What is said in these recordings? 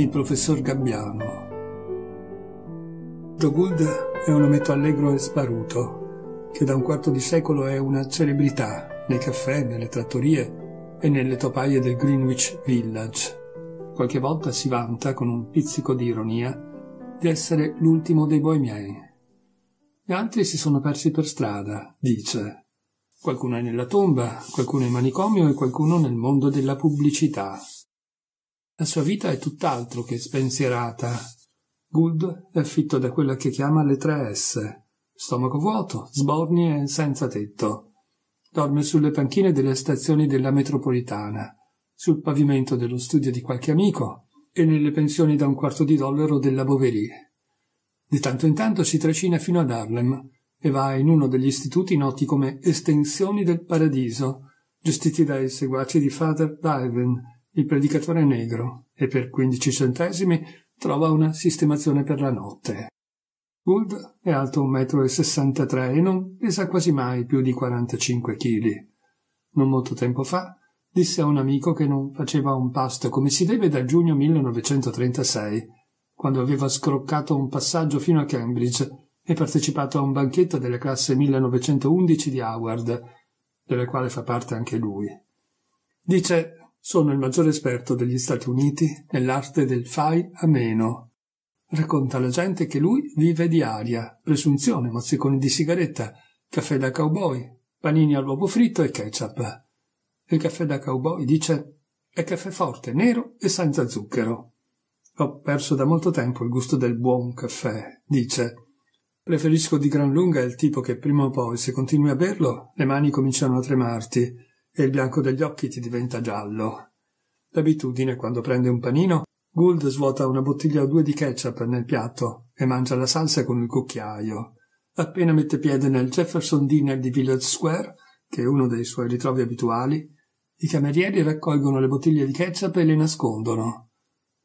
il professor Gabbiano. Joe Gould è un ometto allegro e sparuto, che da un quarto di secolo è una celebrità nei caffè, nelle trattorie e nelle topaie del Greenwich Village. Qualche volta si vanta, con un pizzico di ironia, di essere l'ultimo dei bohemiani. Gli altri si sono persi per strada, dice. Qualcuno è nella tomba, qualcuno in manicomio e qualcuno nel mondo della pubblicità. La sua vita è tutt'altro che spensierata. Gould è affitto da quella che chiama le tre S. Stomaco vuoto, sborni e senza tetto. Dorme sulle panchine delle stazioni della metropolitana, sul pavimento dello studio di qualche amico e nelle pensioni da un quarto di dollaro della Boverie. Di tanto in tanto si trascina fino ad Harlem e va in uno degli istituti noti come Estensioni del Paradiso, gestiti dai seguaci di Father Diven, il predicatore negro e per 15 centesimi trova una sistemazione per la notte. Gould è alto 1,63 m e non pesa quasi mai più di 45 kg. Non molto tempo fa disse a un amico che non faceva un pasto come si deve dal giugno 1936, quando aveva scroccato un passaggio fino a Cambridge e partecipato a un banchetto della classe 1911 di Howard, della quale fa parte anche lui. Dice sono il maggiore esperto degli Stati Uniti nell'arte del fai a meno. Racconta alla gente che lui vive di aria, presunzione, mozziconi di sigaretta, caffè da cowboy, panini all'uovo fritto e ketchup. Il caffè da cowboy dice è caffè forte, nero e senza zucchero. Ho perso da molto tempo il gusto del buon caffè, dice. Preferisco di gran lunga il tipo che prima o poi, se continui a berlo, le mani cominciano a tremarti e il bianco degli occhi ti diventa giallo. D'abitudine, quando prende un panino, Gould svuota una bottiglia o due di ketchup nel piatto e mangia la salsa con il cucchiaio. Appena mette piede nel Jefferson Dinner di Village Square, che è uno dei suoi ritrovi abituali, i camerieri raccolgono le bottiglie di ketchup e le nascondono.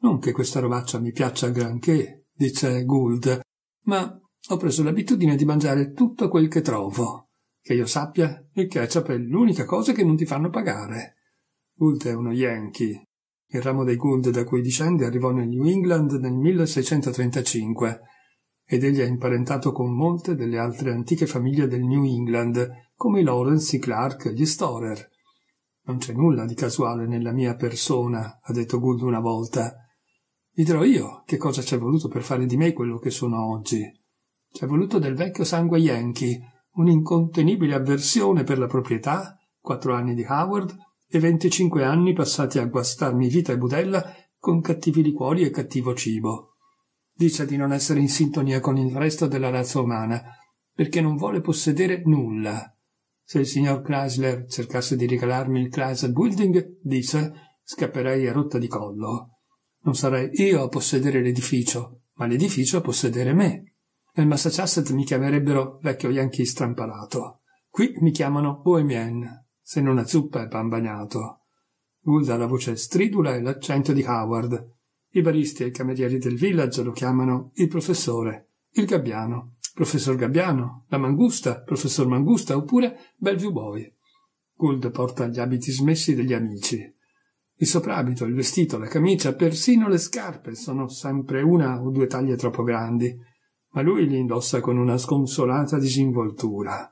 Non che questa robaccia mi piaccia granché, dice Gould, ma ho preso l'abitudine di mangiare tutto quel che trovo. Che io sappia, il ketchup è l'unica cosa che non ti fanno pagare. Gould è uno Yankee. Il ramo dei Gould da cui discende arrivò nel New England nel 1635 ed egli è imparentato con molte delle altre antiche famiglie del New England, come i Lawrence, i Clark, gli Storer. Non c'è nulla di casuale nella mia persona, ha detto Gould una volta. Dirò io che cosa ci è voluto per fare di me quello che sono oggi. Ci è voluto del vecchio sangue Yankee, un'incontenibile avversione per la proprietà, quattro anni di Howard e venticinque anni passati a guastarmi vita e budella con cattivi liquori e cattivo cibo. Dice di non essere in sintonia con il resto della razza umana, perché non vuole possedere nulla. Se il signor Chrysler cercasse di regalarmi il Chrysler Building, dice, scapperei a rotta di collo. Non sarei io a possedere l'edificio, ma l'edificio a possedere me. Nel Massachusetts mi chiamerebbero vecchio Yankee strampalato. Qui mi chiamano Bohemian, se non a zuppa e pan bagnato. Gould ha la voce stridula e l'accento di Howard. I baristi e i camerieri del village lo chiamano il professore, il gabbiano, professor gabbiano, la mangusta, professor mangusta oppure Bellevue Boy. Gould porta gli abiti smessi degli amici. Il soprabito, il vestito, la camicia, persino le scarpe sono sempre una o due taglie troppo grandi ma lui li indossa con una sconsolata disinvoltura.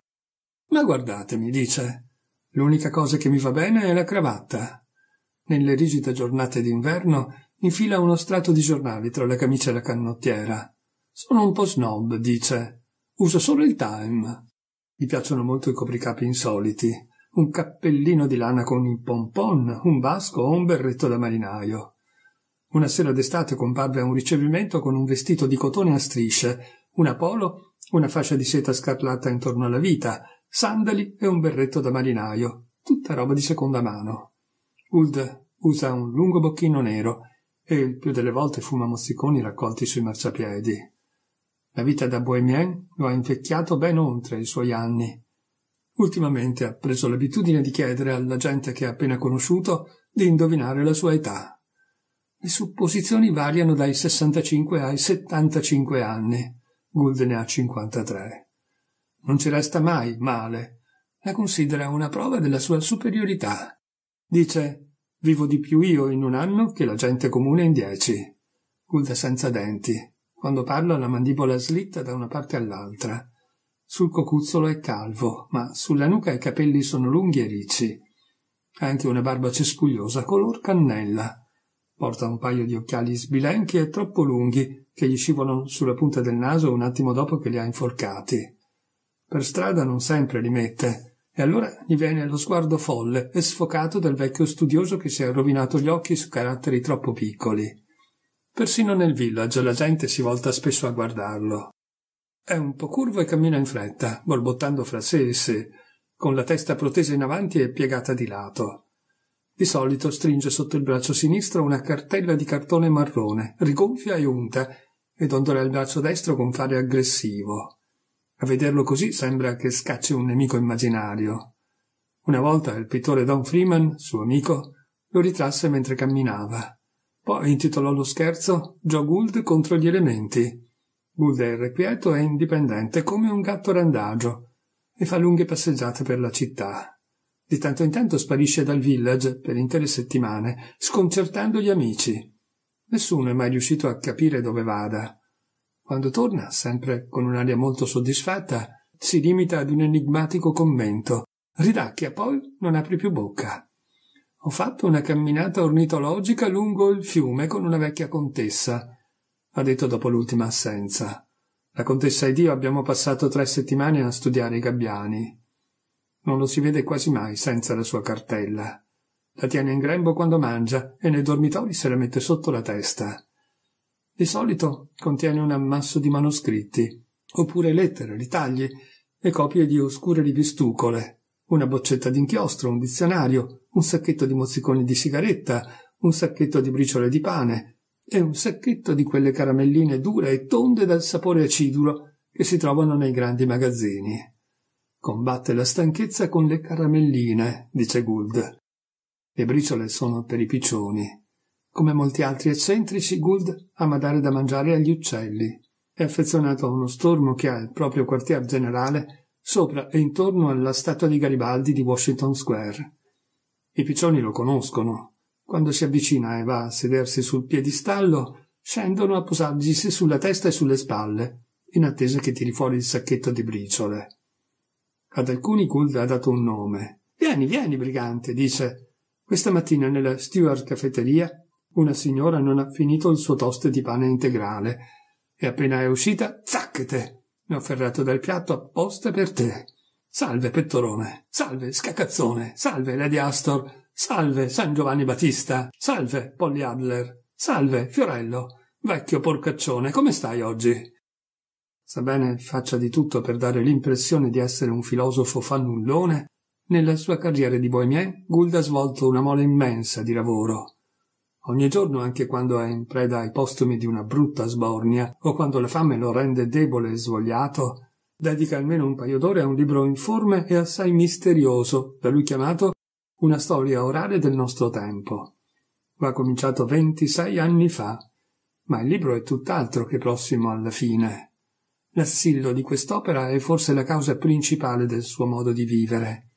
Ma guardatemi, dice, l'unica cosa che mi va bene è la cravatta. Nelle rigide giornate d'inverno infila uno strato di giornali tra la camicia e la cannottiera. Sono un po' snob, dice. Uso solo il time. Gli piacciono molto i copricapi insoliti. Un cappellino di lana con il pompon, un basco o un berretto da marinaio. Una sera d'estate comparve a un ricevimento con un vestito di cotone a strisce, una polo, una fascia di seta scarlatta intorno alla vita, sandali e un berretto da marinaio, tutta roba di seconda mano. Wood usa un lungo bocchino nero e il più delle volte fuma mozziconi raccolti sui marciapiedi. La vita da bohemien lo ha invecchiato ben oltre i suoi anni. Ultimamente ha preso l'abitudine di chiedere alla gente che ha appena conosciuto di indovinare la sua età. Le supposizioni variano dai 65 ai 75 anni. Gould ne ha 53. Non ci resta mai male. La considera una prova della sua superiorità. Dice Vivo di più io in un anno che la gente comune in dieci. Gould è senza denti. Quando parla la mandibola slitta da una parte all'altra. Sul cocuzzolo è calvo, ma sulla nuca i capelli sono lunghi e ricci. Ha anche una barba cespugliosa color cannella. Porta un paio di occhiali sbilenchi e troppo lunghi che gli scivolano sulla punta del naso un attimo dopo che li ha inforcati. Per strada non sempre li mette, e allora gli viene lo sguardo folle e sfocato del vecchio studioso che si è rovinato gli occhi su caratteri troppo piccoli. Persino nel villaggio la gente si volta spesso a guardarlo. È un po' curvo e cammina in fretta, borbottando fra sé e sé, con la testa protesa in avanti e piegata di lato. Di solito stringe sotto il braccio sinistro una cartella di cartone marrone, rigonfia e unta, e dondola il braccio destro con fare aggressivo. A vederlo così sembra che scacci un nemico immaginario. Una volta il pittore Don Freeman, suo amico, lo ritrasse mentre camminava. Poi intitolò lo scherzo Joe Gould contro gli elementi. Gould è irrequieto e indipendente come un gatto randagio e fa lunghe passeggiate per la città. Di tanto in tanto sparisce dal village per intere settimane, sconcertando gli amici. Nessuno è mai riuscito a capire dove vada. Quando torna, sempre con un'aria molto soddisfatta, si limita ad un enigmatico commento. Ridacchia poi non apre più bocca. Ho fatto una camminata ornitologica lungo il fiume con una vecchia contessa, ha detto dopo l'ultima assenza. La contessa ed io abbiamo passato tre settimane a studiare i gabbiani. Non lo si vede quasi mai senza la sua cartella. La tiene in grembo quando mangia e nei dormitori se la mette sotto la testa. Di solito contiene un ammasso di manoscritti, oppure lettere, ritagli e copie di oscure rivistucole, una boccetta d'inchiostro, un dizionario, un sacchetto di mozziconi di sigaretta, un sacchetto di briciole di pane e un sacchetto di quelle caramelline dure e tonde dal sapore acidulo che si trovano nei grandi magazzini. Combatte la stanchezza con le caramelline, dice Gould. Le briciole sono per i piccioni. Come molti altri eccentrici, Gould ama dare da mangiare agli uccelli. È affezionato a uno stormo che ha il proprio quartier generale sopra e intorno alla statua di Garibaldi di Washington Square. I piccioni lo conoscono. Quando si avvicina e va a sedersi sul piedistallo, scendono a posargisi sulla testa e sulle spalle, in attesa che tiri fuori il sacchetto di briciole. Ad alcuni Gould ha dato un nome. Vieni, vieni, brigante, dice. Questa mattina nella Stewart caffetteria una signora non ha finito il suo toast di pane integrale e appena è uscita, zacchete! Ne ho ferrato dal piatto apposta per te. Salve Pettorone, salve Scacazzone, salve Lady Astor, salve San Giovanni Battista, salve Polly Adler, salve Fiorello, vecchio porcaccione, come stai oggi? Sebbene faccia di tutto per dare l'impressione di essere un filosofo fannullone, nella sua carriera di Bohemien Gould ha svolto una mole immensa di lavoro. Ogni giorno, anche quando è in preda ai postumi di una brutta sbornia o quando la fame lo rende debole e svogliato, dedica almeno un paio d'ore a un libro informe e assai misterioso, da lui chiamato Una storia orale del nostro tempo. Va cominciato 26 anni fa, ma il libro è tutt'altro che prossimo alla fine. L'assillo di quest'opera è forse la causa principale del suo modo di vivere.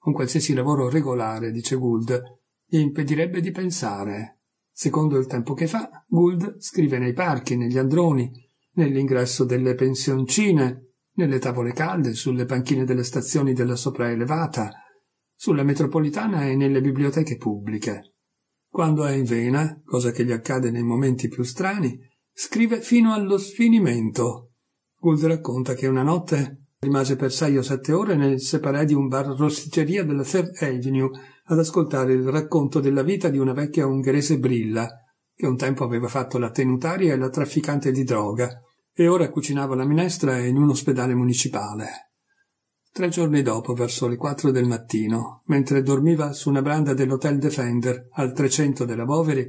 Un qualsiasi lavoro regolare, dice Gould, gli impedirebbe di pensare. Secondo il tempo che fa, Gould scrive nei parchi, negli androni, nell'ingresso delle pensioncine, nelle tavole calde, sulle panchine delle stazioni della sopraelevata, sulla metropolitana e nelle biblioteche pubbliche. Quando è in vena, cosa che gli accade nei momenti più strani, scrive fino allo sfinimento, Gould racconta che una notte rimase per 6 o 7 ore nel separè di un bar rosticceria della Third Avenue ad ascoltare il racconto della vita di una vecchia ungherese brilla, che un tempo aveva fatto la tenutaria e la trafficante di droga, e ora cucinava la minestra in un ospedale municipale. Tre giorni dopo, verso le quattro del mattino, mentre dormiva su una branda dell'Hotel Defender al 300 della Boveri,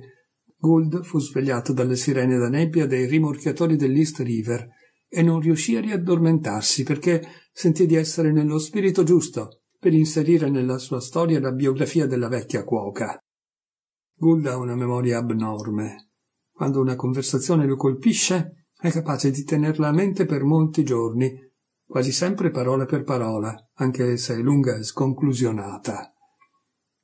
Gould fu svegliato dalle sirene da nebbia dei rimorchiatori dell'East River e non riuscì a riaddormentarsi perché sentì di essere nello spirito giusto per inserire nella sua storia la biografia della vecchia cuoca. Gould ha una memoria abnorme. Quando una conversazione lo colpisce, è capace di tenerla a mente per molti giorni, quasi sempre parola per parola, anche se è lunga e sconclusionata.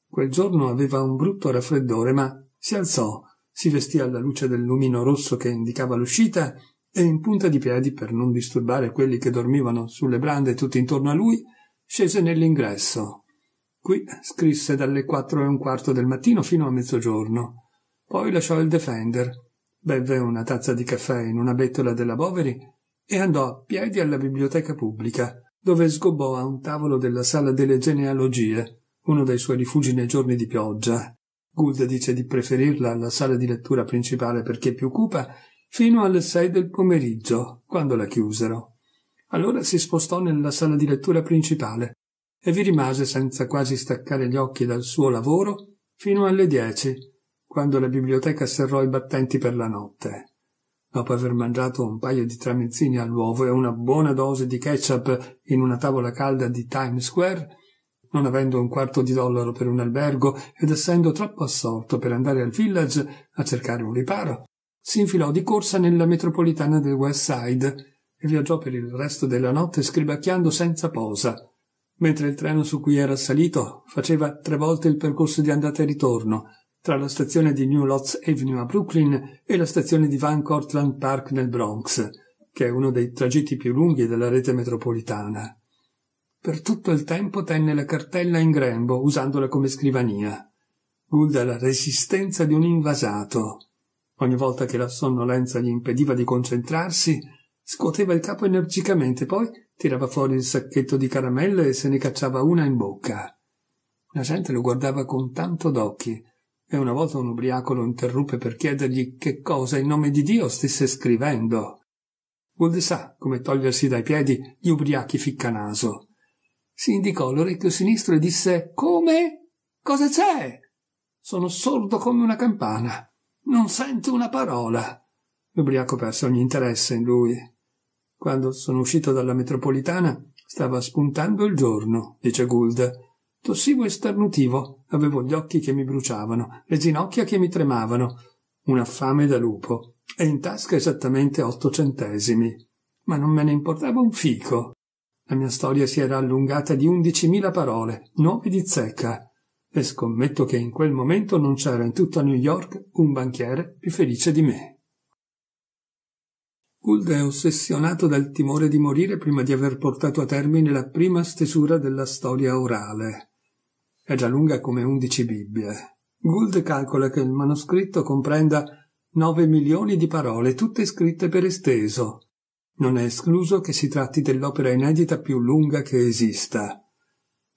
Quel giorno aveva un brutto raffreddore, ma si alzò, si vestì alla luce del lumino rosso che indicava l'uscita e in punta di piedi per non disturbare quelli che dormivano sulle brande tutti intorno a lui, scese nell'ingresso. Qui scrisse dalle quattro e un quarto del mattino fino a mezzogiorno. Poi lasciò il Defender, bevve una tazza di caffè in una bettola della Boveri e andò a piedi alla biblioteca pubblica, dove sgobbò a un tavolo della sala delle genealogie, uno dei suoi rifugi nei giorni di pioggia. Gould dice di preferirla alla sala di lettura principale perché più cupa fino alle sei del pomeriggio, quando la chiusero. Allora si spostò nella sala di lettura principale e vi rimase senza quasi staccare gli occhi dal suo lavoro fino alle dieci, quando la biblioteca serrò i battenti per la notte. Dopo aver mangiato un paio di tramezzini all'uovo e una buona dose di ketchup in una tavola calda di Times Square, non avendo un quarto di dollaro per un albergo ed essendo troppo assorto per andare al village a cercare un riparo, si infilò di corsa nella metropolitana del West Side e viaggiò per il resto della notte scribacchiando senza posa, mentre il treno su cui era salito faceva tre volte il percorso di andata e ritorno tra la stazione di New Lots Avenue a Brooklyn e la stazione di Van Cortland Park nel Bronx, che è uno dei tragitti più lunghi della rete metropolitana. Per tutto il tempo tenne la cartella in grembo, usandola come scrivania. Gulda la resistenza di un invasato. Ogni volta che la sonnolenza gli impediva di concentrarsi, scuoteva il capo energicamente, poi tirava fuori il sacchetto di caramelle e se ne cacciava una in bocca. La gente lo guardava con tanto d'occhi, e una volta un ubriaco lo interruppe per chiedergli che cosa in nome di Dio stesse scrivendo. Wood sa come togliersi dai piedi gli ubriachi ficcanaso. Si indicò l'orecchio sinistro e disse Come? Cosa c'è? Sono sordo come una campana. Non sento una parola. L'ubriaco perse ogni interesse in lui. Quando sono uscito dalla metropolitana stava spuntando il giorno, dice Gould. Tossivo e starnutivo, avevo gli occhi che mi bruciavano, le ginocchia che mi tremavano, una fame da lupo, e in tasca esattamente otto centesimi. Ma non me ne importava un fico. La mia storia si era allungata di undicimila parole, nove di zecca e scommetto che in quel momento non c'era in tutta New York un banchiere più felice di me. Gould è ossessionato dal timore di morire prima di aver portato a termine la prima stesura della storia orale. È già lunga come undici Bibbie. Gould calcola che il manoscritto comprenda nove milioni di parole, tutte scritte per esteso. Non è escluso che si tratti dell'opera inedita più lunga che esista.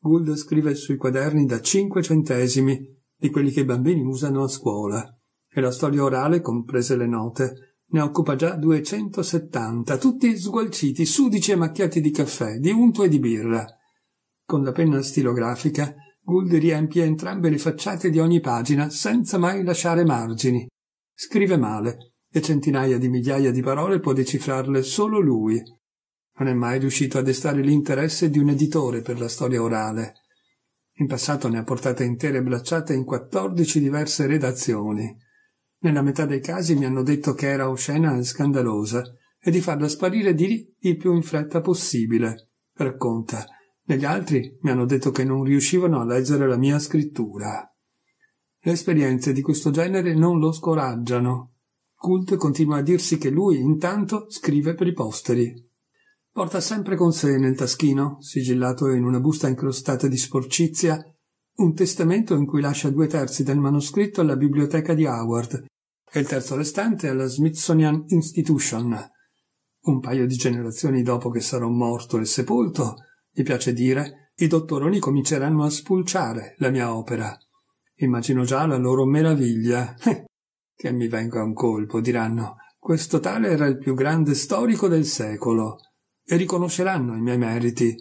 Gould scrive sui quaderni da 5 centesimi, di quelli che i bambini usano a scuola, e la storia orale, comprese le note, ne occupa già 270, tutti sgualciti, sudici e macchiati di caffè, di unto e di birra. Con la penna stilografica, Gould riempie entrambe le facciate di ogni pagina, senza mai lasciare margini. Scrive male, e centinaia di migliaia di parole può decifrarle solo lui, non è mai riuscito a destare l'interesse di un editore per la storia orale. In passato ne ha portate intere bracciate in 14 diverse redazioni. Nella metà dei casi mi hanno detto che era oscena e scandalosa e di farla sparire di lì il più in fretta possibile, racconta. Negli altri mi hanno detto che non riuscivano a leggere la mia scrittura. Le esperienze di questo genere non lo scoraggiano. Cult continua a dirsi che lui intanto scrive per i posteri, Porta sempre con sé nel taschino, sigillato in una busta incrostata di sporcizia, un testamento in cui lascia due terzi del manoscritto alla biblioteca di Howard e il terzo restante alla Smithsonian Institution. Un paio di generazioni dopo che sarò morto e sepolto, mi piace dire, i dottoroni cominceranno a spulciare la mia opera. Immagino già la loro meraviglia. che mi venga un colpo, diranno. Questo tale era il più grande storico del secolo e riconosceranno i miei meriti.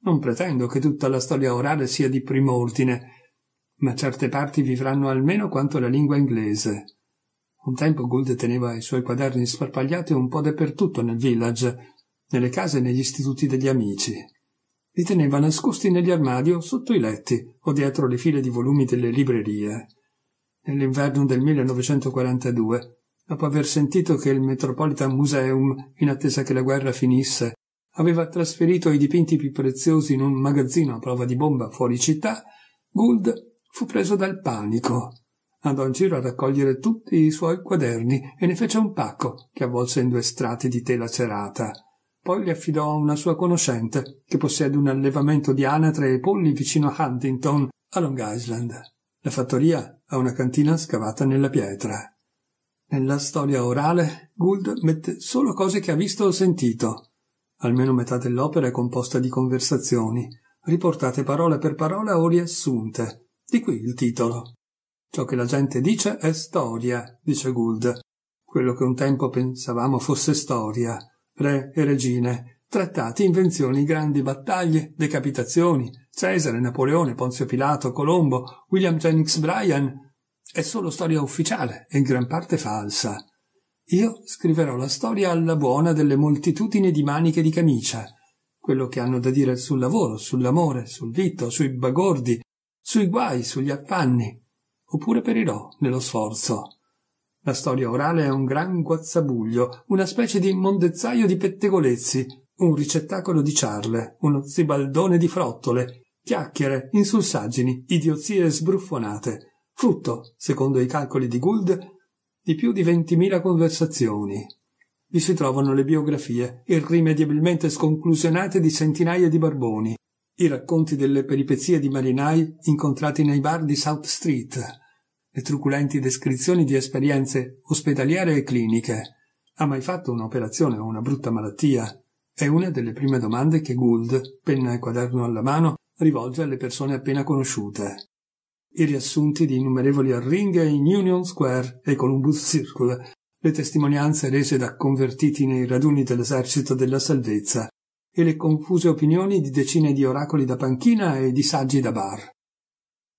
Non pretendo che tutta la storia orale sia di primo ordine, ma certe parti vivranno almeno quanto la lingua inglese. Un tempo Gould teneva i suoi quaderni sparpagliati un po' dappertutto nel village, nelle case e negli istituti degli amici. Li teneva nascosti negli armadi o sotto i letti o dietro le file di volumi delle librerie. Nell'inverno del 1942, dopo aver sentito che il Metropolitan Museum, in attesa che la guerra finisse, aveva trasferito i dipinti più preziosi in un magazzino a prova di bomba fuori città, Gould fu preso dal panico. Andò in giro a raccogliere tutti i suoi quaderni e ne fece un pacco che avvolse in due strati di tela cerata. Poi li affidò a una sua conoscente che possiede un allevamento di anatre e polli vicino a Huntington, a Long Island. La fattoria ha una cantina scavata nella pietra. Nella storia orale Gould mette solo cose che ha visto o sentito. Almeno metà dell'opera è composta di conversazioni, riportate parola per parola o riassunte. Di qui il titolo. Ciò che la gente dice è storia, dice Gould. Quello che un tempo pensavamo fosse storia, re e regine, trattati, invenzioni, grandi battaglie, decapitazioni, Cesare, Napoleone, Ponzio Pilato, Colombo, William Jennings Bryan. È solo storia ufficiale e in gran parte falsa. Io scriverò la storia alla buona delle moltitudini di maniche di camicia, quello che hanno da dire sul lavoro, sull'amore, sul vitto, sui bagordi, sui guai, sugli affanni. Oppure perirò nello sforzo. La storia orale è un gran guazzabuglio, una specie di mondezzaio di pettegolezzi, un ricettacolo di ciarle, uno zibaldone di frottole, chiacchiere, insulsaggini, idiozie sbruffonate, frutto, secondo i calcoli di Gould, di più di 20.000 conversazioni. Vi si trovano le biografie irrimediabilmente sconclusionate di centinaia di barboni, i racconti delle peripezie di marinai incontrati nei bar di South Street, le truculenti descrizioni di esperienze ospedaliere e cliniche. Ha mai fatto un'operazione o una brutta malattia? È una delle prime domande che Gould, penna e quaderno alla mano, rivolge alle persone appena conosciute i riassunti di innumerevoli arringhe in Union Square e Columbus Circle, le testimonianze rese da convertiti nei raduni dell'esercito della salvezza e le confuse opinioni di decine di oracoli da panchina e di saggi da bar.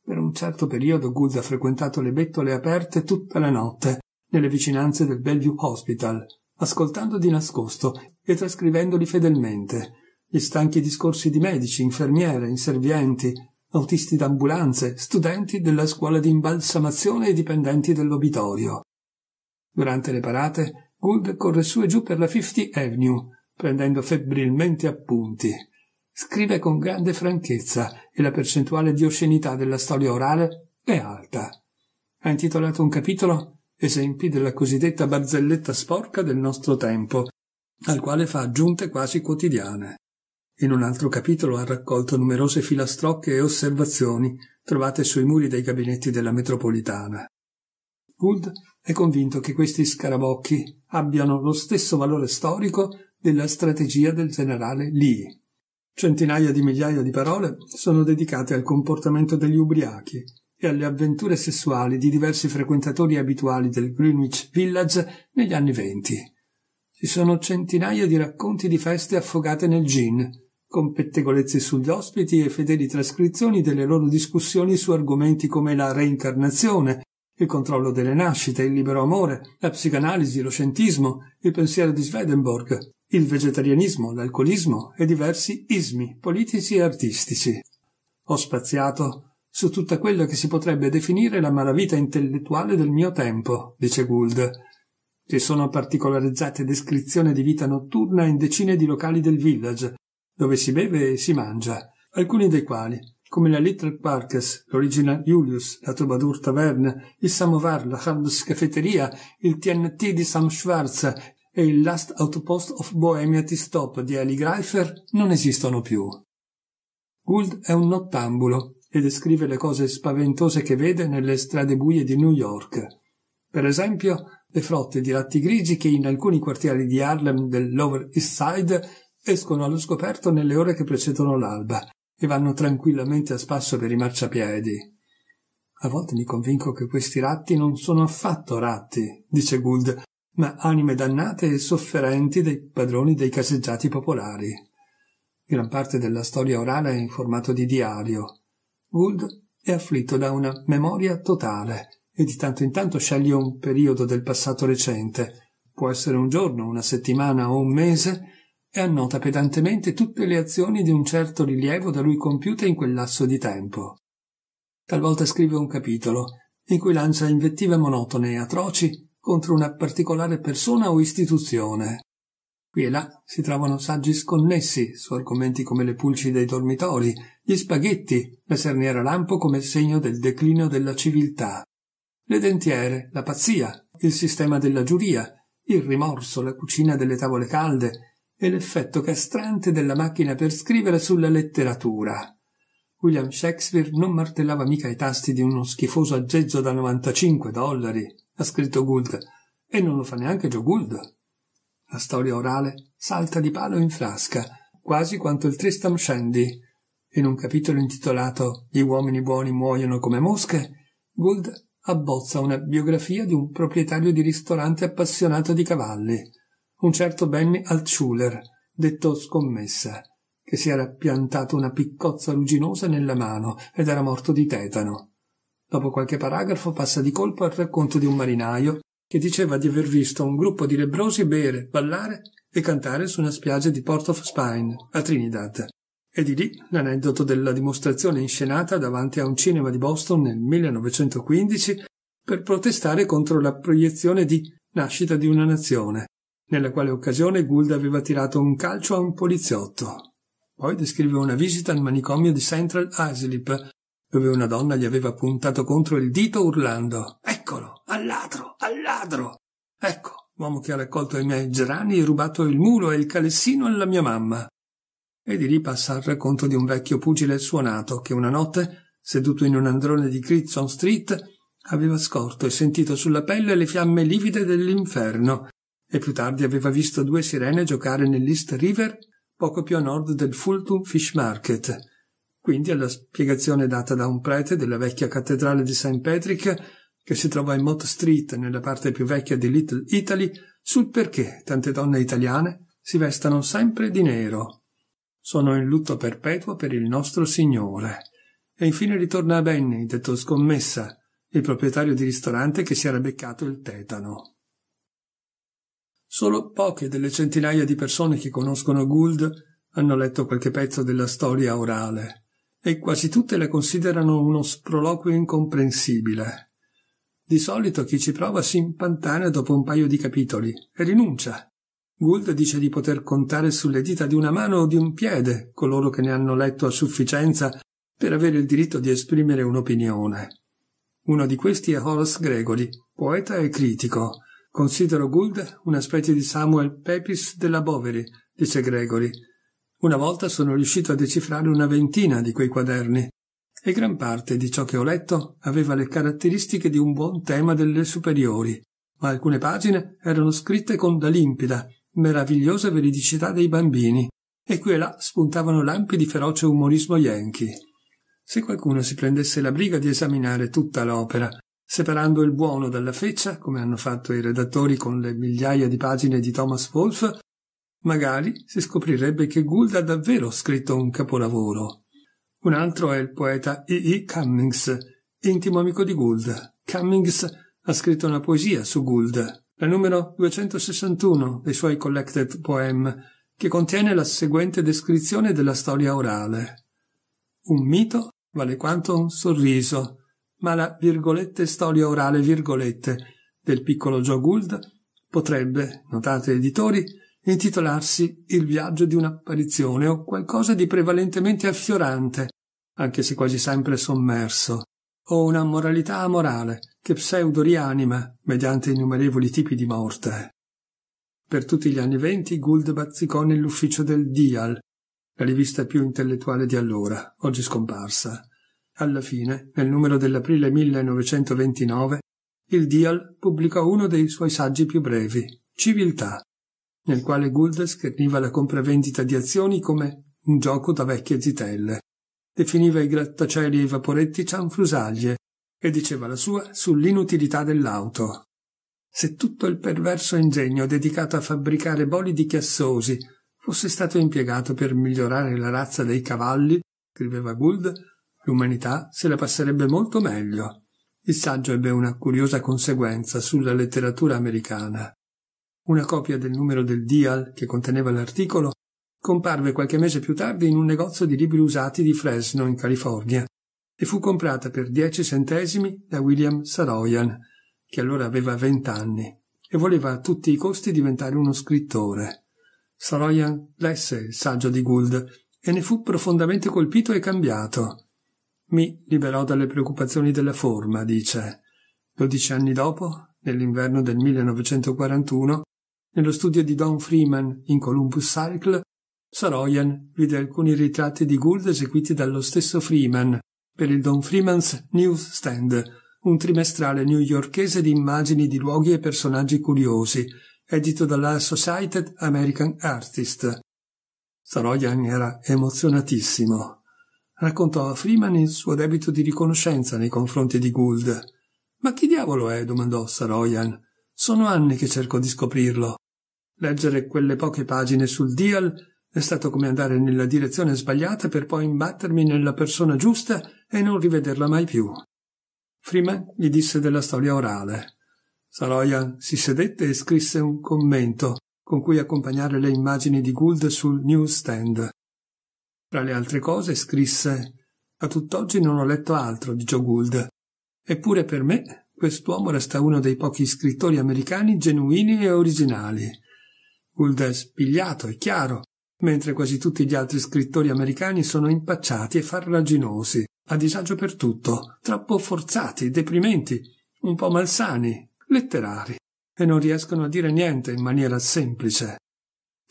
Per un certo periodo Gould ha frequentato le bettole aperte tutta la notte, nelle vicinanze del Bellevue Hospital, ascoltando di nascosto e trascrivendoli fedelmente, gli stanchi discorsi di medici, infermiere, inservienti, autisti d'ambulanze, studenti della scuola di imbalsamazione e dipendenti dell'obitorio. Durante le parate, Gould corre su e giù per la Fifth Avenue, prendendo febbrilmente appunti. Scrive con grande franchezza e la percentuale di oscenità della storia orale è alta. Ha intitolato un capitolo Esempi della cosiddetta barzelletta sporca del nostro tempo, al quale fa aggiunte quasi quotidiane. In un altro capitolo ha raccolto numerose filastrocche e osservazioni trovate sui muri dei gabinetti della metropolitana. Wood è convinto che questi scarabocchi abbiano lo stesso valore storico della strategia del generale Lee. Centinaia di migliaia di parole sono dedicate al comportamento degli ubriachi e alle avventure sessuali di diversi frequentatori abituali del Greenwich Village negli anni venti. Ci sono centinaia di racconti di feste affogate nel gin, con pettegolezze sugli ospiti e fedeli trascrizioni delle loro discussioni su argomenti come la reincarnazione, il controllo delle nascite, il libero amore, la psicanalisi, lo scientismo, il pensiero di Swedenborg, il vegetarianismo, l'alcolismo e diversi ismi politici e artistici. Ho spaziato su tutta quella che si potrebbe definire la malavita intellettuale del mio tempo, dice Gould. Ci sono particolarizzate descrizioni di vita notturna in decine di locali del village, dove si beve e si mangia, alcuni dei quali, come la Little Parkes, l'Original Julius, la Troubadour Taverne, il Samovar, la Hards Cafeteria, il TNT di Sam Schwarz e il Last Outpost of Bohemia T-Stop di Ali Greifer, non esistono più. Gould è un nottambulo e descrive le cose spaventose che vede nelle strade buie di New York. Per esempio, le frotte di ratti grigi che in alcuni quartieri di Harlem del Lower East Side escono allo scoperto nelle ore che precedono l'alba e vanno tranquillamente a spasso per i marciapiedi. A volte mi convinco che questi ratti non sono affatto ratti, dice Gould, ma anime dannate e sofferenti dei padroni dei caseggiati popolari. Gran parte della storia orale è in formato di diario. Gould è afflitto da una memoria totale e di tanto in tanto sceglie un periodo del passato recente. Può essere un giorno, una settimana o un mese, e annota pedantemente tutte le azioni di un certo rilievo da lui compiute in quel lasso di tempo. Talvolta scrive un capitolo in cui lancia invettive monotone e atroci contro una particolare persona o istituzione. Qui e là si trovano saggi sconnessi su argomenti come le pulci dei dormitori, gli spaghetti, la cerniera lampo come segno del declino della civiltà, le dentiere, la pazzia, il sistema della giuria, il rimorso, la cucina delle tavole calde, e l'effetto castrante della macchina per scrivere sulla letteratura. William Shakespeare non martellava mica i tasti di uno schifoso aggeggio da 95 dollari, ha scritto Gould, e non lo fa neanche Joe Gould. La storia orale salta di palo in frasca, quasi quanto il Tristram Shandy. In un capitolo intitolato Gli uomini buoni muoiono come mosche, Gould abbozza una biografia di un proprietario di ristorante appassionato di cavalli un certo Benny Altschuler, detto scommessa, che si era piantato una piccozza rugginosa nella mano ed era morto di tetano. Dopo qualche paragrafo passa di colpo al racconto di un marinaio che diceva di aver visto un gruppo di lebrosi bere, ballare e cantare su una spiaggia di Port of Spine, a Trinidad. E di lì l'aneddoto della dimostrazione inscenata davanti a un cinema di Boston nel 1915 per protestare contro la proiezione di Nascita di una nazione, nella quale occasione Gould aveva tirato un calcio a un poliziotto. Poi descrive una visita al manicomio di Central Aslip, dove una donna gli aveva puntato contro il dito urlando Eccolo, al ladro, al ladro! Ecco, l'uomo che ha raccolto i miei gerani e rubato il mulo e il calessino alla mia mamma. E di lì passa al racconto di un vecchio pugile suonato che una notte, seduto in un androne di Critson Street, aveva scorto e sentito sulla pelle le fiamme livide dell'inferno e più tardi aveva visto due sirene giocare nell'East River poco più a nord del Fulton Fish Market. Quindi alla spiegazione data da un prete della vecchia cattedrale di St. Patrick, che si trova in Mott Street, nella parte più vecchia di Little Italy, sul perché tante donne italiane si vestano sempre di nero. Sono in lutto perpetuo per il nostro Signore. E infine ritorna a Benny, detto scommessa, il proprietario di ristorante che si era beccato il tetano. Solo poche delle centinaia di persone che conoscono Gould hanno letto qualche pezzo della storia orale e quasi tutte la considerano uno sproloquio incomprensibile. Di solito chi ci prova si impantana dopo un paio di capitoli e rinuncia. Gould dice di poter contare sulle dita di una mano o di un piede coloro che ne hanno letto a sufficienza per avere il diritto di esprimere un'opinione. Uno di questi è Horace Gregory, poeta e critico, Considero Gould una specie di Samuel Pepys della Boveri, dice Gregory. Una volta sono riuscito a decifrare una ventina di quei quaderni e gran parte di ciò che ho letto aveva le caratteristiche di un buon tema delle superiori, ma alcune pagine erano scritte con la limpida, meravigliosa veridicità dei bambini e qui e là spuntavano lampi di feroce umorismo yankee. Se qualcuno si prendesse la briga di esaminare tutta l'opera separando il buono dalla feccia, come hanno fatto i redattori con le migliaia di pagine di Thomas Wolfe, magari si scoprirebbe che Gould ha davvero scritto un capolavoro. Un altro è il poeta E. E. Cummings, intimo amico di Gould. Cummings ha scritto una poesia su Gould, la numero 261 dei suoi collected poem, che contiene la seguente descrizione della storia orale. Un mito vale quanto un sorriso, ma la virgolette storia orale virgolette del piccolo Joe Gould potrebbe, notate editori, intitolarsi Il viaggio di un'apparizione o qualcosa di prevalentemente affiorante, anche se quasi sempre sommerso, o una moralità amorale che pseudo rianima mediante innumerevoli tipi di morte. Per tutti gli anni venti Gould bazzicò nell'ufficio del Dial, la rivista più intellettuale di allora, oggi scomparsa. Alla fine, nel numero dell'aprile 1929, il Dial pubblicò uno dei suoi saggi più brevi, Civiltà, nel quale Gould scherniva la compravendita di azioni come un gioco da vecchie zitelle. Definiva i grattacieli e i vaporetti cianfrusaglie e diceva la sua sull'inutilità dell'auto. Se tutto il perverso ingegno dedicato a fabbricare bolidi chiassosi fosse stato impiegato per migliorare la razza dei cavalli, scriveva Gould, L'umanità se la passerebbe molto meglio. Il saggio ebbe una curiosa conseguenza sulla letteratura americana. Una copia del numero del Dial che conteneva l'articolo comparve qualche mese più tardi in un negozio di libri usati di Fresno, in California, e fu comprata per dieci centesimi da William Saroyan, che allora aveva vent'anni e voleva a tutti i costi diventare uno scrittore. Saroyan lesse il saggio di Gould e ne fu profondamente colpito e cambiato. Mi liberò dalle preoccupazioni della forma, dice. Dodici anni dopo, nell'inverno del 1941, nello studio di Don Freeman in Columbus Circle, Saroyan vide alcuni ritratti di Gould eseguiti dallo stesso Freeman per il Don Freeman's Newsstand, un trimestrale newyorchese di immagini di luoghi e personaggi curiosi, edito dalla Society American Artist. Saroyan era emozionatissimo raccontò a Freeman il suo debito di riconoscenza nei confronti di Gould. Ma chi diavolo è? domandò Saroyan. Sono anni che cerco di scoprirlo. Leggere quelle poche pagine sul Dial è stato come andare nella direzione sbagliata per poi imbattermi nella persona giusta e non rivederla mai più. Freeman gli disse della storia orale. Saroyan si sedette e scrisse un commento con cui accompagnare le immagini di Gould sul newsstand. Tra le altre cose scrisse A tutt'oggi non ho letto altro di Joe Gould, eppure per me quest'uomo resta uno dei pochi scrittori americani genuini e originali. Gould è spigliato, è chiaro, mentre quasi tutti gli altri scrittori americani sono impacciati e farraginosi, a disagio per tutto, troppo forzati, deprimenti, un po' malsani, letterari, e non riescono a dire niente in maniera semplice.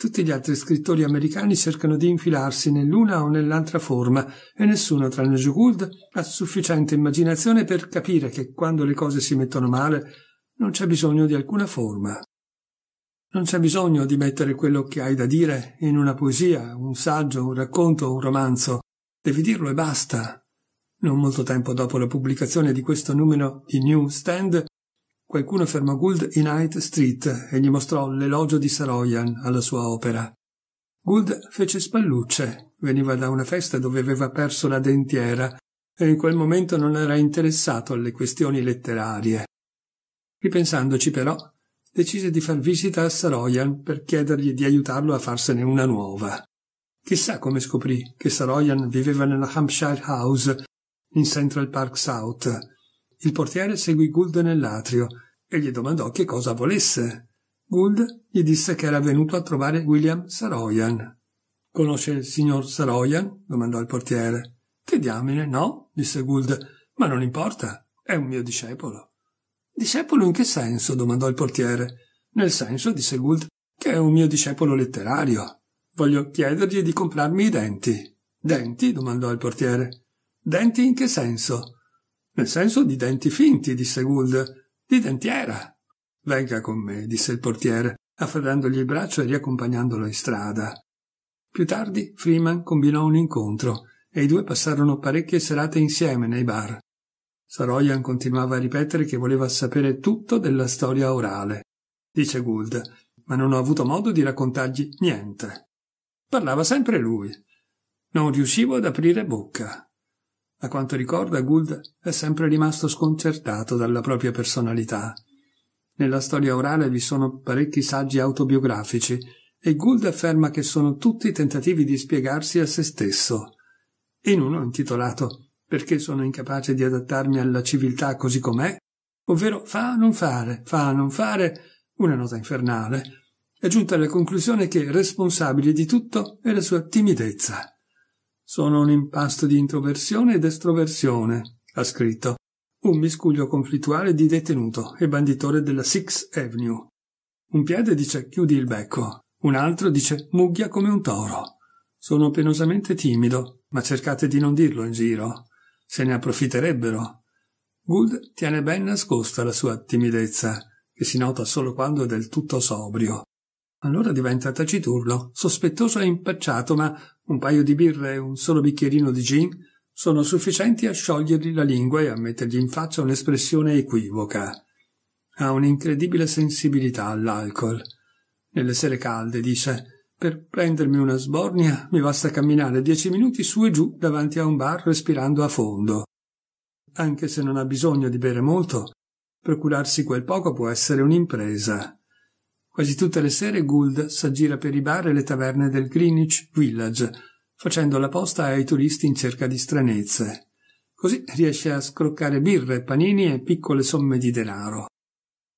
Tutti gli altri scrittori americani cercano di infilarsi nell'una o nell'altra forma e nessuno tranne Joe Gould ha sufficiente immaginazione per capire che quando le cose si mettono male non c'è bisogno di alcuna forma. Non c'è bisogno di mettere quello che hai da dire in una poesia, un saggio, un racconto un romanzo. Devi dirlo e basta. Non molto tempo dopo la pubblicazione di questo numero di New Stand, Qualcuno fermò Gould in Hyde Street e gli mostrò l'elogio di Saroyan alla sua opera. Gould fece spallucce, veniva da una festa dove aveva perso la dentiera e in quel momento non era interessato alle questioni letterarie. Ripensandoci però, decise di far visita a Saroyan per chiedergli di aiutarlo a farsene una nuova. Chissà come scoprì che Saroyan viveva nella Hampshire House in Central Park South, il portiere seguì Gould nell'atrio e gli domandò che cosa volesse. Gould gli disse che era venuto a trovare William Saroyan. Conosce il signor Saroyan? domandò il portiere. Che diamine, no? disse Gould. Ma non importa, è un mio discepolo. Discepolo in che senso? domandò il portiere. Nel senso, disse Gould, che è un mio discepolo letterario. Voglio chiedergli di comprarmi i denti. Denti? domandò il portiere. Denti in che senso? nel senso di denti finti, disse Gould, di dentiera. Venga con me, disse il portiere, afferrandogli il braccio e riaccompagnandolo in strada. Più tardi Freeman combinò un incontro e i due passarono parecchie serate insieme nei bar. Saroyan continuava a ripetere che voleva sapere tutto della storia orale, dice Gould, ma non ho avuto modo di raccontargli niente. Parlava sempre lui. Non riuscivo ad aprire bocca. A quanto ricorda, Gould è sempre rimasto sconcertato dalla propria personalità. Nella storia orale vi sono parecchi saggi autobiografici e Gould afferma che sono tutti tentativi di spiegarsi a se stesso. In uno intitolato Perché sono incapace di adattarmi alla civiltà così com'è? ovvero fa a non fare, fa a non fare, una nota infernale, è giunta alla conclusione che responsabile di tutto è la sua timidezza. Sono un impasto di introversione ed estroversione, ha scritto. Un miscuglio conflittuale di detenuto e banditore della Sixth Avenue. Un piede dice chiudi il becco, un altro dice mughia come un toro. Sono penosamente timido, ma cercate di non dirlo in giro. Se ne approfitterebbero. Gould tiene ben nascosta la sua timidezza, che si nota solo quando è del tutto sobrio. Allora diventa taciturno, sospettoso e impacciato, ma un paio di birre e un solo bicchierino di gin sono sufficienti a sciogliergli la lingua e a mettergli in faccia un'espressione equivoca. Ha un'incredibile sensibilità all'alcol. Nelle sere calde, dice, per prendermi una sbornia mi basta camminare dieci minuti su e giù davanti a un bar respirando a fondo. Anche se non ha bisogno di bere molto, procurarsi quel poco può essere un'impresa. Quasi tutte le sere Gould s'aggira per i bar e le taverne del Greenwich Village, facendo la posta ai turisti in cerca di stranezze. Così riesce a scroccare birre, panini e piccole somme di denaro.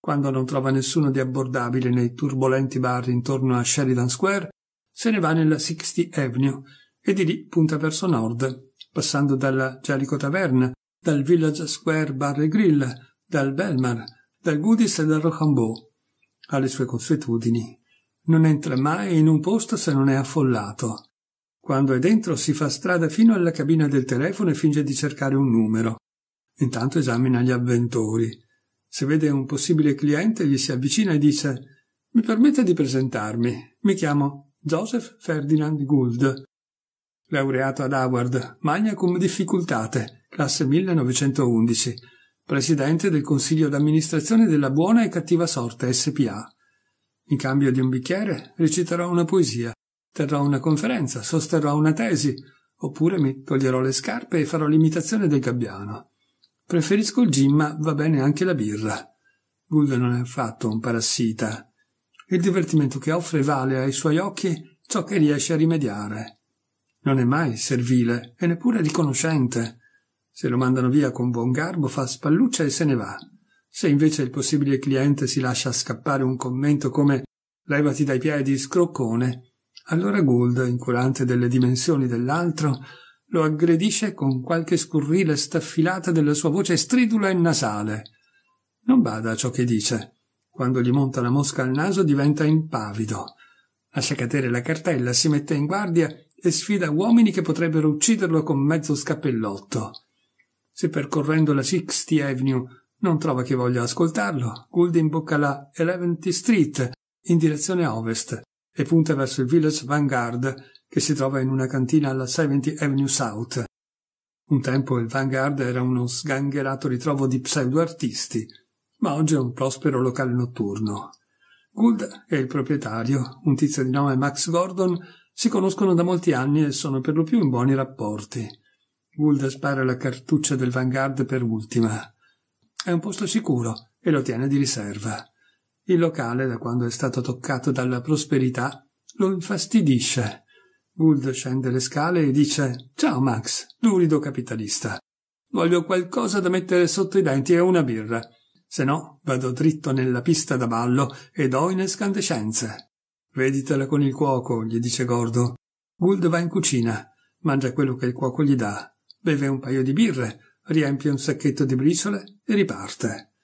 Quando non trova nessuno di abbordabile nei turbolenti bar intorno a Sheridan Square, se ne va nella Sixty Avenue e di lì punta verso nord, passando dalla Jalico Taverna, dal Village Square Bar e Grill, dal Belmar, dal Goodies e dal Rochambeau alle sue consuetudini. Non entra mai in un posto se non è affollato. Quando è dentro si fa strada fino alla cabina del telefono e finge di cercare un numero. Intanto esamina gli avventori. Se vede un possibile cliente gli si avvicina e dice Mi permette di presentarmi. Mi chiamo Joseph Ferdinand Gould. Laureato ad Howard, magna cum difficultate, classe 1911 presidente del consiglio d'amministrazione della Buona e Cattiva Sorte SPA. In cambio di un bicchiere reciterò una poesia, terrò una conferenza, sosterrò una tesi, oppure mi toglierò le scarpe e farò l'imitazione del gabbiano. Preferisco il gin, ma va bene anche la birra. Gulda non è affatto un parassita. Il divertimento che offre vale ai suoi occhi ciò che riesce a rimediare. Non è mai servile e neppure riconoscente se lo mandano via con buon garbo, fa spalluccia e se ne va. Se invece il possibile cliente si lascia scappare un commento come levati dai piedi scroccone, allora Gould, incurante delle dimensioni dell'altro, lo aggredisce con qualche scurrile staffilata della sua voce stridula e nasale. Non bada a ciò che dice. Quando gli monta la mosca al naso diventa impavido. Lascia cadere la cartella, si mette in guardia e sfida uomini che potrebbero ucciderlo con mezzo scappellotto. Se percorrendo la 60th Avenue non trova chi voglia ascoltarlo, Gould imbocca la 11th Street in direzione ovest e punta verso il Village Vanguard che si trova in una cantina alla 70th Avenue South. Un tempo il Vanguard era uno sgangherato ritrovo di pseudo-artisti, ma oggi è un prospero locale notturno. Gould e il proprietario, un tizio di nome Max Gordon, si conoscono da molti anni e sono per lo più in buoni rapporti. Gulda spara la cartuccia del Vanguard per ultima. È un posto sicuro e lo tiene di riserva. Il locale, da quando è stato toccato dalla prosperità, lo infastidisce. Gould scende le scale e dice Ciao Max, lurido capitalista. Voglio qualcosa da mettere sotto i denti e una birra. Se no, vado dritto nella pista da ballo e do in escandescenze. Veditela con il cuoco, gli dice Gordo. Gould va in cucina, mangia quello che il cuoco gli dà beve un paio di birre, riempie un sacchetto di briciole e riparte.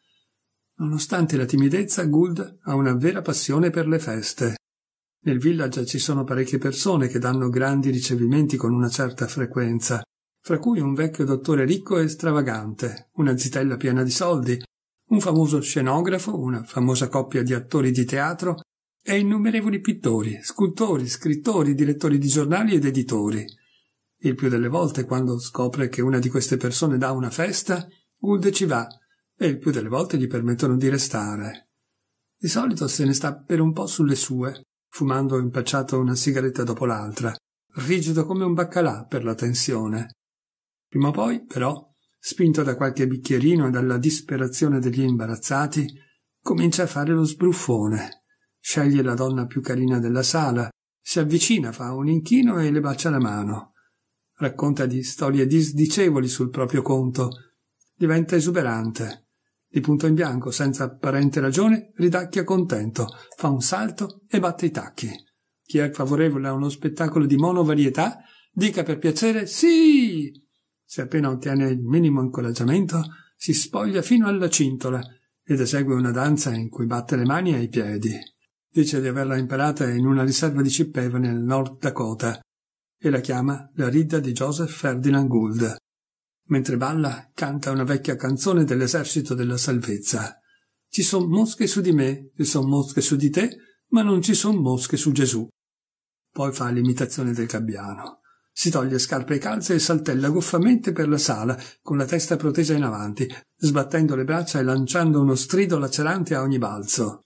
Nonostante la timidezza, Gould ha una vera passione per le feste. Nel villaggio ci sono parecchie persone che danno grandi ricevimenti con una certa frequenza, fra cui un vecchio dottore ricco e stravagante, una zitella piena di soldi, un famoso scenografo, una famosa coppia di attori di teatro e innumerevoli pittori, scultori, scrittori, direttori di giornali ed editori. Il più delle volte, quando scopre che una di queste persone dà una festa, Gulde ci va e il più delle volte gli permettono di restare. Di solito se ne sta per un po' sulle sue, fumando impacciato una sigaretta dopo l'altra, rigido come un baccalà per la tensione. Prima o poi, però, spinto da qualche bicchierino e dalla disperazione degli imbarazzati, comincia a fare lo sbruffone. Sceglie la donna più carina della sala, si avvicina, fa un inchino e le bacia la mano racconta di storie disdicevoli sul proprio conto, diventa esuberante. Di punto in bianco, senza apparente ragione, ridacchia contento, fa un salto e batte i tacchi. Chi è favorevole a uno spettacolo di monovarietà, dica per piacere sì! Se appena ottiene il minimo incoraggiamento, si spoglia fino alla cintola ed esegue una danza in cui batte le mani e i piedi. Dice di averla imparata in una riserva di Cippeva nel North Dakota e la chiama La ridda di Joseph Ferdinand Gould. Mentre balla, canta una vecchia canzone dell'esercito della salvezza. Ci son mosche su di me, ci son mosche su di te, ma non ci son mosche su Gesù. Poi fa l'imitazione del gabbiano. Si toglie scarpe e calze e saltella goffamente per la sala, con la testa protesa in avanti, sbattendo le braccia e lanciando uno strido lacerante a ogni balzo.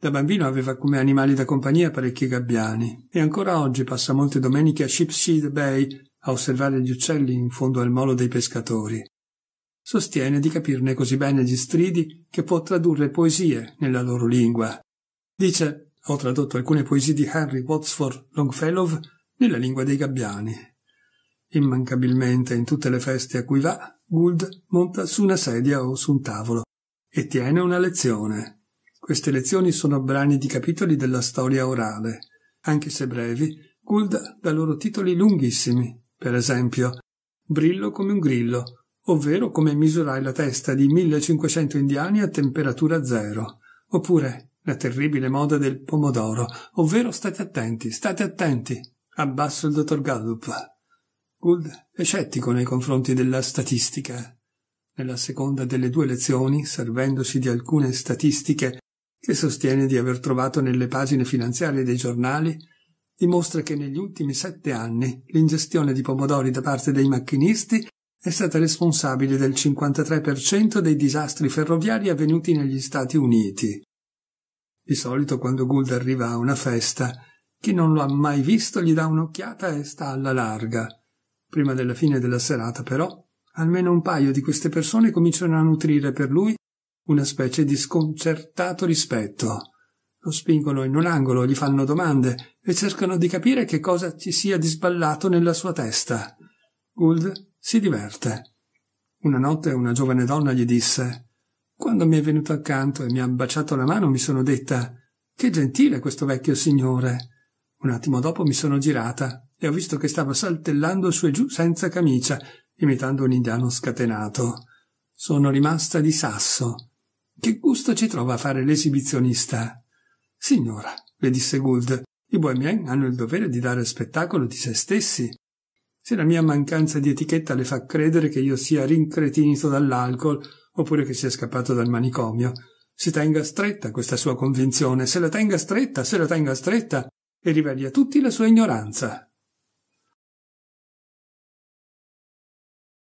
Da bambino aveva come animali da compagnia parecchi gabbiani e ancora oggi passa molte domeniche a Shipshead Bay a osservare gli uccelli in fondo al molo dei pescatori. Sostiene di capirne così bene gli stridi che può tradurre poesie nella loro lingua. Dice: Ho tradotto alcune poesie di Henry Wadsworth Longfellow nella lingua dei gabbiani. Immancabilmente in tutte le feste a cui va, Gould monta su una sedia o su un tavolo e tiene una lezione. Queste lezioni sono brani di capitoli della storia orale. Anche se brevi, Gould dà loro titoli lunghissimi, per esempio Brillo come un grillo, ovvero come misurai la testa di 1500 indiani a temperatura zero, oppure la terribile moda del pomodoro, ovvero state attenti, state attenti, abbasso il dottor Gallup. Gould è scettico nei confronti della statistica. Nella seconda delle due lezioni, servendosi di alcune statistiche che sostiene di aver trovato nelle pagine finanziarie dei giornali, dimostra che negli ultimi sette anni l'ingestione di pomodori da parte dei macchinisti è stata responsabile del 53% dei disastri ferroviari avvenuti negli Stati Uniti. Di solito quando Gould arriva a una festa, chi non lo ha mai visto gli dà un'occhiata e sta alla larga. Prima della fine della serata, però, almeno un paio di queste persone cominciano a nutrire per lui una specie di sconcertato rispetto. Lo spingono in un angolo, gli fanno domande e cercano di capire che cosa ci sia di sballato nella sua testa. Gould si diverte. Una notte una giovane donna gli disse Quando mi è venuto accanto e mi ha baciato la mano mi sono detta Che gentile questo vecchio signore. Un attimo dopo mi sono girata e ho visto che stava saltellando su e giù senza camicia, imitando un indiano scatenato. Sono rimasta di sasso che gusto ci trova a fare l'esibizionista? Signora, le disse Gould, i bohemien hanno il dovere di dare spettacolo di se stessi. Se la mia mancanza di etichetta le fa credere che io sia rincretinito dall'alcol, oppure che sia scappato dal manicomio, si tenga stretta questa sua convinzione, se la tenga stretta, se la tenga stretta, e riveli a tutti la sua ignoranza.